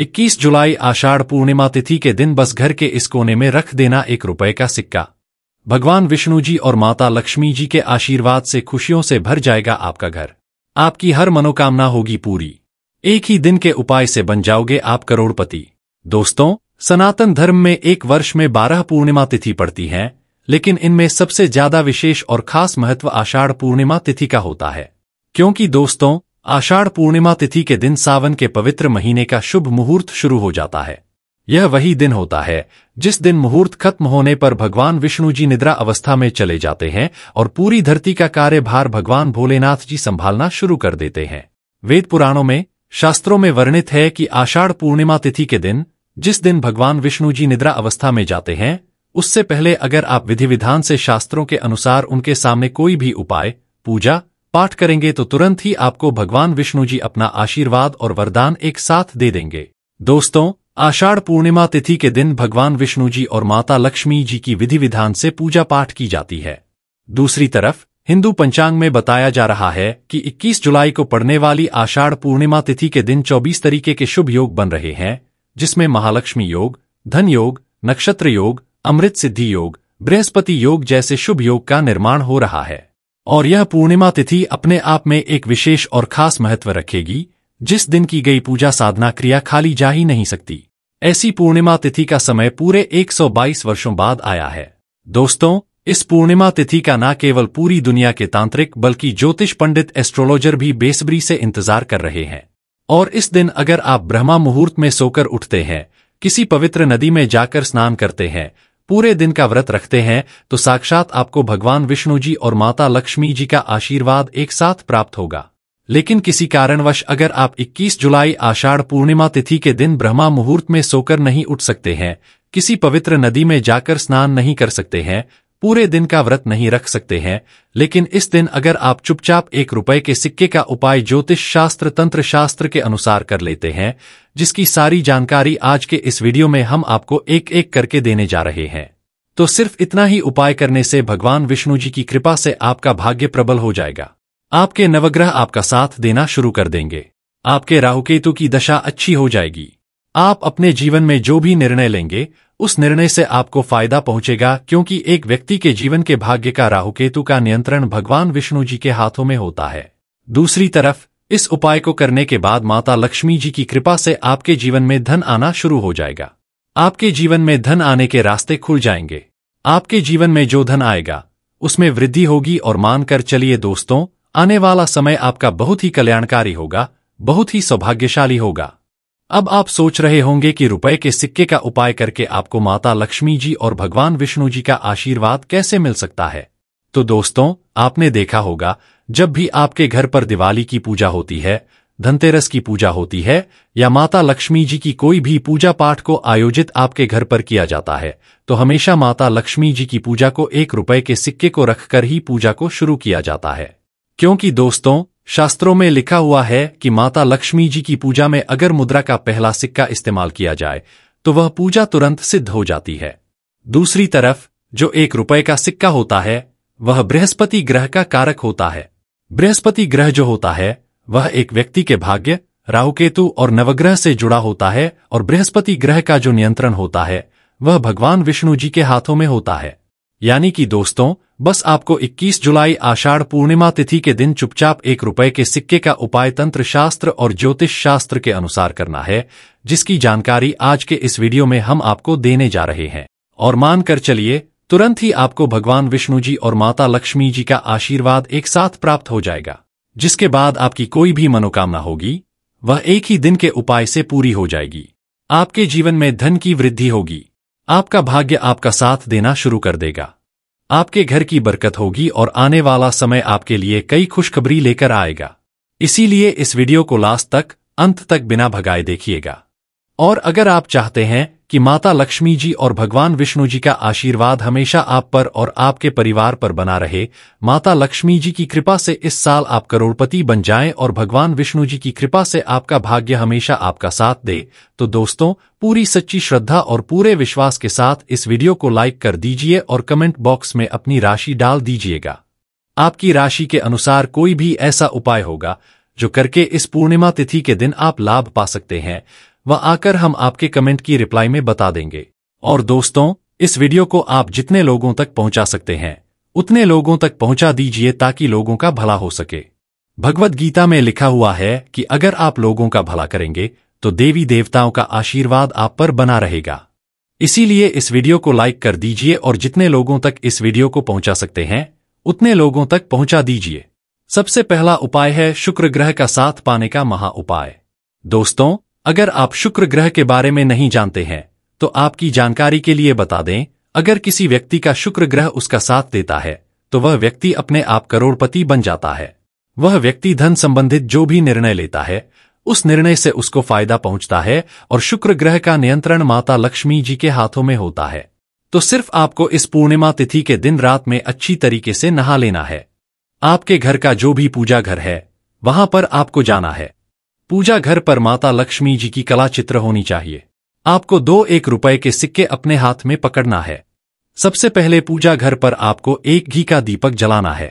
21 जुलाई आषाढ़ पूर्णिमा तिथि के दिन बस घर के इस कोने में रख देना एक रुपए का सिक्का भगवान विष्णु जी और माता लक्ष्मी जी के आशीर्वाद से खुशियों से भर जाएगा आपका घर आपकी हर मनोकामना होगी पूरी एक ही दिन के उपाय से बन जाओगे आप करोड़पति दोस्तों सनातन धर्म में एक वर्ष में बारह पूर्णिमा तिथि पड़ती हैं लेकिन इनमें सबसे ज्यादा विशेष और खास महत्व आषाढ़ पूर्णिमा तिथि का होता है क्योंकि दोस्तों आषाढ़ पूर्णिमा तिथि के दिन सावन के पवित्र महीने का शुभ मुहूर्त शुरू हो जाता है यह वही दिन होता है जिस दिन मुहूर्त खत्म होने पर भगवान विष्णु जी निद्रा अवस्था में चले जाते हैं और पूरी धरती का कार्यभार भगवान भोलेनाथ जी संभालना शुरू कर देते हैं वेद पुराणों में शास्त्रों में वर्णित है कि आषाढ़ पूर्णिमा तिथि के दिन जिस दिन भगवान विष्णु जी निद्रा अवस्था में जाते हैं उससे पहले अगर आप विधि विधान से शास्त्रों के अनुसार उनके सामने कोई भी उपाय पूजा पाठ करेंगे तो तुरंत ही आपको भगवान विष्णु जी अपना आशीर्वाद और वरदान एक साथ दे देंगे दोस्तों आषाढ़ पूर्णिमा तिथि के दिन भगवान विष्णु जी और माता लक्ष्मी जी की विधि विधान से पूजा पाठ की जाती है दूसरी तरफ हिंदू पंचांग में बताया जा रहा है कि 21 जुलाई को पड़ने वाली आषाढ़ पूर्णिमा तिथि के दिन 24 तरीके के शुभ योग बन रहे हैं जिसमें महालक्ष्मी योग धन योग नक्षत्र योग अमृत सिद्धि योग बृहस्पति योग जैसे शुभ योग का निर्माण हो रहा है और यह पूर्णिमा तिथि अपने आप में एक विशेष और खास महत्व रखेगी जिस दिन की गई पूजा साधना क्रिया खाली जा ही नहीं सकती ऐसी पूर्णिमा तिथि का समय पूरे 122 वर्षों बाद आया है दोस्तों इस पूर्णिमा तिथि का न केवल पूरी दुनिया के तांत्रिक बल्कि ज्योतिष पंडित एस्ट्रोलॉजर भी बेसब्री से इंतजार कर रहे हैं और इस दिन अगर आप ब्रह्मा मुहूर्त में सोकर उठते हैं किसी पवित्र नदी में जाकर स्नान करते हैं पूरे दिन का व्रत रखते हैं तो साक्षात आपको भगवान विष्णु जी और माता लक्ष्मी जी का आशीर्वाद एक साथ प्राप्त होगा लेकिन किसी कारणवश अगर आप 21 जुलाई आषाढ़ पूर्णिमा तिथि के दिन ब्रह्मा मुहूर्त में सोकर नहीं उठ सकते हैं किसी पवित्र नदी में जाकर स्नान नहीं कर सकते हैं पूरे दिन का व्रत नहीं रख सकते हैं लेकिन इस दिन अगर आप चुपचाप एक रुपए के सिक्के का उपाय ज्योतिष शास्त्र तंत्र शास्त्र के अनुसार कर लेते हैं जिसकी सारी जानकारी आज के इस वीडियो में हम आपको एक एक करके देने जा रहे हैं तो सिर्फ इतना ही उपाय करने से भगवान विष्णु जी की कृपा से आपका भाग्य प्रबल हो जाएगा आपके नवग्रह आपका साथ देना शुरू कर देंगे आपके राहुकेतु की दशा अच्छी हो जाएगी आप अपने जीवन में जो भी निर्णय लेंगे उस निर्णय से आपको फायदा पहुंचेगा क्योंकि एक व्यक्ति के जीवन के भाग्य का राहुकेतु का नियंत्रण भगवान विष्णु जी के हाथों में होता है दूसरी तरफ इस उपाय को करने के बाद माता लक्ष्मी जी की कृपा से आपके जीवन में धन आना शुरू हो जाएगा आपके जीवन में धन आने के रास्ते खुल जाएंगे आपके जीवन में जो धन आएगा उसमें वृद्धि होगी और मानकर चलिए दोस्तों आने वाला समय आपका बहुत ही कल्याणकारी होगा बहुत ही सौभाग्यशाली होगा अब आप सोच रहे होंगे कि रुपए के सिक्के का उपाय करके आपको माता लक्ष्मी जी और भगवान विष्णु जी का आशीर्वाद कैसे मिल सकता है तो दोस्तों आपने देखा होगा जब भी आपके घर पर दिवाली की पूजा होती है धनतेरस की पूजा होती है या माता लक्ष्मी जी की कोई भी पूजा पाठ को आयोजित आपके घर पर किया जाता है तो हमेशा माता लक्ष्मी जी की पूजा को एक रुपए के सिक्के को रखकर ही पूजा को शुरू किया जाता है क्योंकि दोस्तों शास्त्रों में लिखा हुआ है कि माता लक्ष्मी जी की पूजा में अगर मुद्रा का पहला सिक्का इस्तेमाल किया जाए तो वह पूजा तुरंत सिद्ध हो जाती है दूसरी तरफ जो एक रुपए का सिक्का होता है वह बृहस्पति ग्रह का कारक होता है बृहस्पति ग्रह जो होता है वह एक व्यक्ति के भाग्य राहुकेतु और नवग्रह से जुड़ा होता है और बृहस्पति ग्रह का जो नियंत्रण होता है वह भगवान विष्णु जी के हाथों में होता है यानी कि दोस्तों बस आपको 21 जुलाई आषाढ़ पूर्णिमा तिथि के दिन चुपचाप एक रुपए के सिक्के का उपाय तंत्र शास्त्र और ज्योतिष शास्त्र के अनुसार करना है जिसकी जानकारी आज के इस वीडियो में हम आपको देने जा रहे हैं और मान कर चलिए तुरंत ही आपको भगवान विष्णु जी और माता लक्ष्मी जी का आशीर्वाद एक साथ प्राप्त हो जाएगा जिसके बाद आपकी कोई भी मनोकामना होगी वह एक ही दिन के उपाय से पूरी हो जाएगी आपके जीवन में धन की वृद्धि होगी आपका भाग्य आपका साथ देना शुरू कर देगा आपके घर की बरकत होगी और आने वाला समय आपके लिए कई खुशखबरी लेकर आएगा इसीलिए इस वीडियो को लास्ट तक अंत तक बिना भगाए देखिएगा और अगर आप चाहते हैं कि माता लक्ष्मी जी और भगवान विष्णु जी का आशीर्वाद हमेशा आप पर और आपके परिवार पर बना रहे माता लक्ष्मी जी की कृपा से इस साल आप करोड़पति बन जाएं और भगवान विष्णु जी की कृपा से आपका भाग्य हमेशा आपका साथ दे तो दोस्तों पूरी सच्ची श्रद्धा और पूरे विश्वास के साथ इस वीडियो को लाइक कर दीजिए और कमेंट बॉक्स में अपनी राशि डाल दीजिएगा आपकी राशि के अनुसार कोई भी ऐसा उपाय होगा जो करके इस पूर्णिमा तिथि के दिन आप लाभ पा सकते हैं वह आकर हम आपके कमेंट की रिप्लाई में बता देंगे और दोस्तों इस वीडियो को आप जितने लोगों तक पहुंचा सकते हैं उतने लोगों तक पहुंचा दीजिए ताकि लोगों का भला हो सके भगवत गीता में लिखा हुआ है कि अगर आप लोगों का भला करेंगे तो देवी देवताओं का आशीर्वाद आप पर बना रहेगा इसीलिए इस वीडियो को लाइक कर दीजिए और जितने लोगों तक इस वीडियो को पहुंचा सकते हैं उतने लोगों तक पहुंचा दीजिए सबसे पहला उपाय है शुक्र ग्रह का साथ पाने का महा उपाय दोस्तों अगर आप शुक्र ग्रह के बारे में नहीं जानते हैं तो आपकी जानकारी के लिए बता दें अगर किसी व्यक्ति का शुक्र ग्रह उसका साथ देता है तो वह व्यक्ति अपने आप करोड़पति बन जाता है वह व्यक्ति धन संबंधित जो भी निर्णय लेता है उस निर्णय से उसको फायदा पहुंचता है और शुक्र ग्रह का नियंत्रण माता लक्ष्मी जी के हाथों में होता है तो सिर्फ आपको इस पूर्णिमा तिथि के दिन रात में अच्छी तरीके से नहा लेना है आपके घर का जो भी पूजा घर है वहां पर आपको जाना है पूजा घर पर माता लक्ष्मी जी की कला चित्र होनी चाहिए आपको दो एक रुपए के सिक्के अपने हाथ में पकड़ना है सबसे पहले पूजा घर पर आपको एक घी का दीपक जलाना है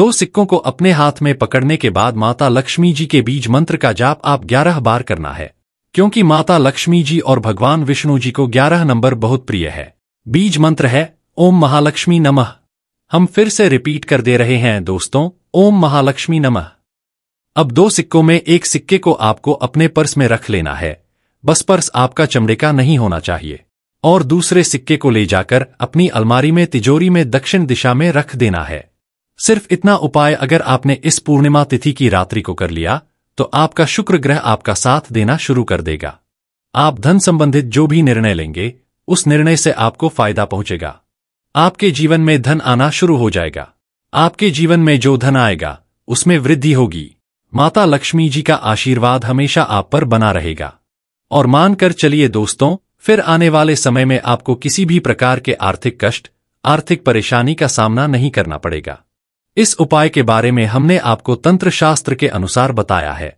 दो सिक्कों को अपने हाथ में पकड़ने के बाद माता लक्ष्मी जी के बीज मंत्र का जाप आप ग्यारह बार करना है क्योंकि माता लक्ष्मी जी और भगवान विष्णु जी को ग्यारह नंबर बहुत प्रिय है बीज मंत्र है ओम महालक्ष्मी नमः हम फिर से रिपीट कर दे रहे हैं दोस्तों ओम महालक्ष्मी नमः अब दो सिक्कों में एक सिक्के को आपको अपने पर्स में रख लेना है बस पर्स आपका चमड़े का नहीं होना चाहिए और दूसरे सिक्के को ले जाकर अपनी अलमारी में तिजोरी में दक्षिण दिशा में रख देना है सिर्फ इतना उपाय अगर आपने इस पूर्णिमा तिथि की रात्रि को कर लिया तो आपका शुक्र ग्रह आपका साथ देना शुरू कर देगा आप धन संबंधित जो भी निर्णय लेंगे उस निर्णय से आपको फायदा पहुंचेगा आपके जीवन में धन आना शुरू हो जाएगा आपके जीवन में जो धन आएगा उसमें वृद्धि होगी माता लक्ष्मी जी का आशीर्वाद हमेशा आप पर बना रहेगा और मानकर चलिए दोस्तों फिर आने वाले समय में आपको किसी भी प्रकार के आर्थिक कष्ट आर्थिक परेशानी का सामना नहीं करना पड़ेगा इस उपाय के बारे में हमने आपको तंत्र शास्त्र के अनुसार बताया है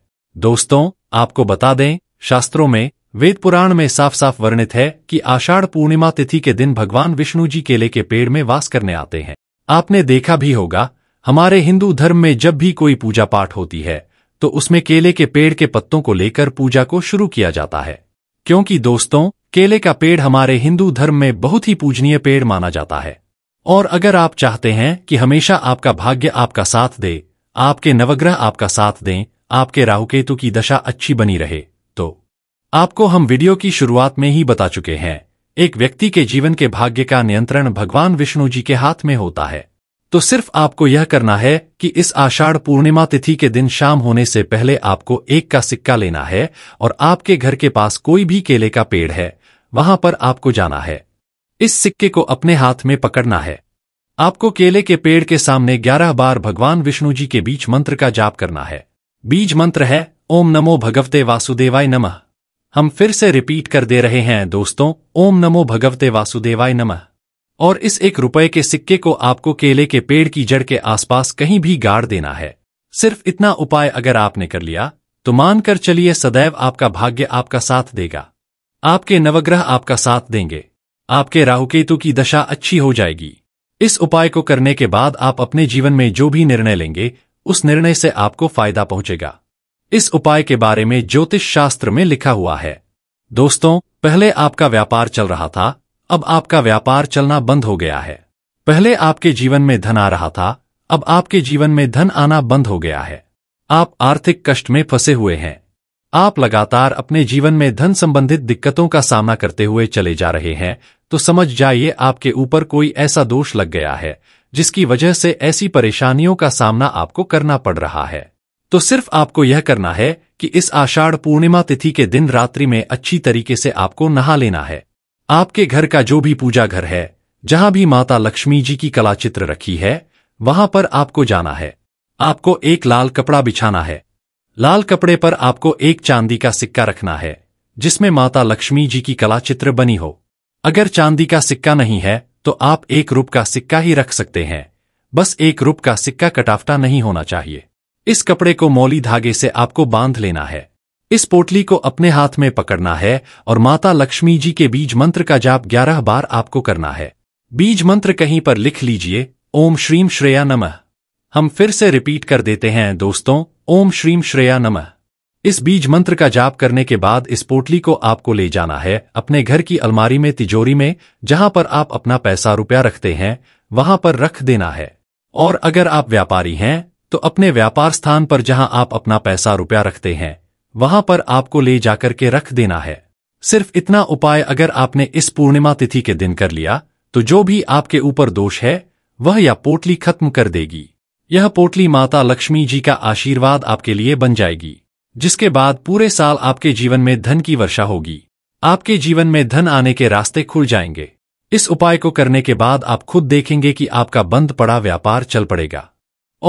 दोस्तों आपको बता दें शास्त्रों में वेद पुराण में साफ साफ वर्णित है कि आषाढ़ पूर्णिमा तिथि के दिन भगवान विष्णु जी केले के पेड़ में वास करने आते हैं आपने देखा भी होगा हमारे हिंदू धर्म में जब भी कोई पूजा पाठ होती है तो उसमें केले के पेड़ के पत्तों को लेकर पूजा को शुरू किया जाता है क्योंकि दोस्तों केले का पेड़ हमारे हिंदू धर्म में बहुत ही पूजनीय पेड़ माना जाता है और अगर आप चाहते हैं कि हमेशा आपका भाग्य आपका साथ दे आपके नवग्रह आपका साथ दें आपके राहुकेतु की दशा अच्छी बनी रहे तो आपको हम वीडियो की शुरुआत में ही बता चुके हैं एक व्यक्ति के जीवन के भाग्य का नियंत्रण भगवान विष्णु जी के हाथ में होता है तो सिर्फ आपको यह करना है कि इस आषाढ़ पूर्णिमा तिथि के दिन शाम होने से पहले आपको एक का सिक्का लेना है और आपके घर के पास कोई भी केले का पेड़ है वहां पर आपको जाना है इस सिक्के को अपने हाथ में पकड़ना है आपको केले के पेड़ के सामने ग्यारह बार भगवान विष्णु जी के बीच मंत्र का जाप करना है बीज मंत्र है ओम नमो भगवते वासुदेवाय नमः हम फिर से रिपीट कर दे रहे हैं दोस्तों ओम नमो भगवते वासुदेवाय नमः और इस एक रुपए के सिक्के को आपको केले के पेड़ की जड़ के आसपास कहीं भी गाड़ देना है सिर्फ इतना उपाय अगर आपने कर लिया तो मानकर चलिए सदैव आपका भाग्य आपका साथ देगा आपके नवग्रह आपका साथ देंगे आपके राहुकेतु की दशा अच्छी हो जाएगी इस उपाय को करने के बाद आप अपने जीवन में जो भी निर्णय लेंगे उस निर्णय से आपको फायदा पहुंचेगा इस उपाय के बारे में ज्योतिष शास्त्र में लिखा हुआ है दोस्तों पहले आपका व्यापार चल रहा था अब आपका व्यापार चलना बंद हो गया है पहले आपके जीवन में धन आ रहा था अब आपके जीवन में धन आना बंद हो गया है आप आर्थिक कष्ट में फंसे हुए हैं आप लगातार अपने जीवन में धन संबंधित दिक्कतों का सामना करते हुए चले जा रहे हैं तो समझ जाइए आपके ऊपर कोई ऐसा दोष लग गया है जिसकी वजह से ऐसी परेशानियों का सामना आपको करना पड़ रहा है तो सिर्फ आपको यह करना है कि इस आषाढ़ पूर्णिमा तिथि के दिन रात्रि में अच्छी तरीके से आपको नहा लेना है आपके घर का जो भी पूजा घर है जहां भी माता लक्ष्मी जी की कलाचित्र रखी है वहां पर आपको जाना है आपको एक लाल कपड़ा बिछाना है लाल कपड़े पर आपको एक चांदी का सिक्का रखना है जिसमें माता लक्ष्मी जी की कलाचित्र बनी हो अगर चांदी का सिक्का नहीं है तो आप एक रूप का सिक्का ही रख सकते हैं बस एक रूप का सिक्का कटावटा नहीं होना चाहिए इस कपड़े को मौली धागे से आपको बांध लेना है इस पोटली को अपने हाथ में पकड़ना है और माता लक्ष्मी जी के बीज मंत्र का जाप ग्यारह बार आपको करना है बीज मंत्र कहीं पर लिख लीजिए ओम श्रीम श्रेया नमः हम फिर से रिपीट कर देते हैं दोस्तों ओम श्रीम श्रेया नमः इस बीज मंत्र का जाप करने के बाद इस पोटली को आपको ले जाना है अपने घर की अलमारी में तिजोरी में जहां पर आप अपना पैसा रुपया रखते हैं वहां पर रख देना है और अगर आप व्यापारी हैं तो अपने व्यापार स्थान पर जहां आप अपना पैसा रुपया रखते हैं वहां पर आपको ले जाकर के रख देना है सिर्फ इतना उपाय अगर आपने इस पूर्णिमा तिथि के दिन कर लिया तो जो भी आपके ऊपर दोष है वह यह पोटली खत्म कर देगी यह पोटली माता लक्ष्मी जी का आशीर्वाद आपके लिए बन जाएगी जिसके बाद पूरे साल आपके जीवन में धन की वर्षा होगी आपके जीवन में धन आने के रास्ते खुल जाएंगे इस उपाय को करने के बाद आप खुद देखेंगे कि आपका बंद पड़ा व्यापार चल पड़ेगा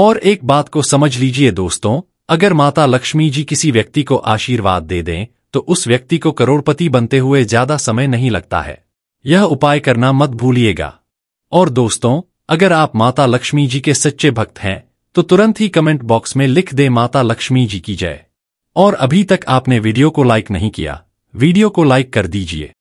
और एक बात को समझ लीजिए दोस्तों अगर माता लक्ष्मी जी किसी व्यक्ति को आशीर्वाद दे दें तो उस व्यक्ति को करोड़पति बनते हुए ज्यादा समय नहीं लगता है यह उपाय करना मत भूलिएगा और दोस्तों अगर आप माता लक्ष्मी जी के सच्चे भक्त हैं तो तुरंत ही कमेंट बॉक्स में लिख दे माता लक्ष्मी जी की जय और अभी तक आपने वीडियो को लाइक नहीं किया वीडियो को लाइक कर दीजिए